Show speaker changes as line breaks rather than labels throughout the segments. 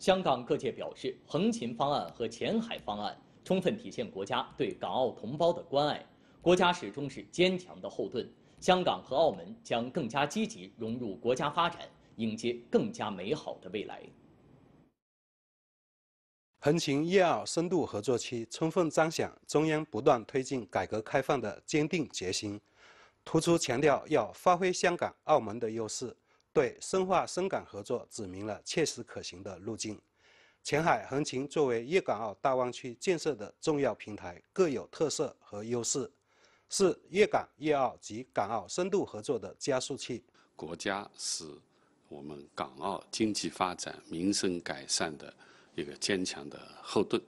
香港各界表示，横琴方案和前海方案充分体现国家对港澳同胞的关爱，国家始终是坚强的后盾，香港和澳门将更加积极融入国家发展，迎接更加美好的未来。
横琴粤澳深度合作区充分彰显中央不断推进改革开放的坚定决心，突出强调要发挥香港、澳门的优势。对深化深港合作指明了切实可行的路径。前海横琴作为粤港澳大湾区建设的重要平台，各有特色和优势，是粤港粤澳及港澳深度合作的加速器。
国家是，我们港澳经济发展、民生改善的一个坚强的后盾。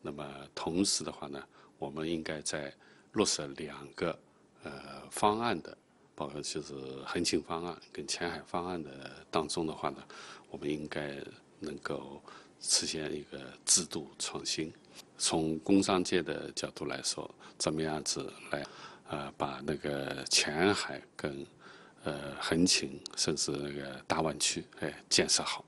那么，同时的话呢，我们应该在落实两个呃方案的。就是横琴方案跟前海方案的当中的话呢，我们应该能够实现一个制度创新。从工商界的角度来说，怎么样子来呃，把那个前海跟呃横琴，甚至那个大湾区哎建设好。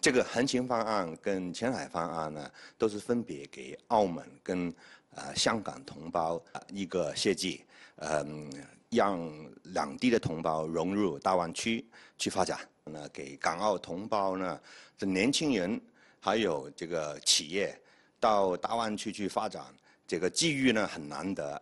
这个
横琴方案跟前海方案呢，都是分别给澳门跟呃香港同胞一个设计，嗯。让两地的同胞融入大湾区去发展，那给港澳同胞呢，这年轻人还有这个企业到大湾区去发展，这个机遇呢很难得。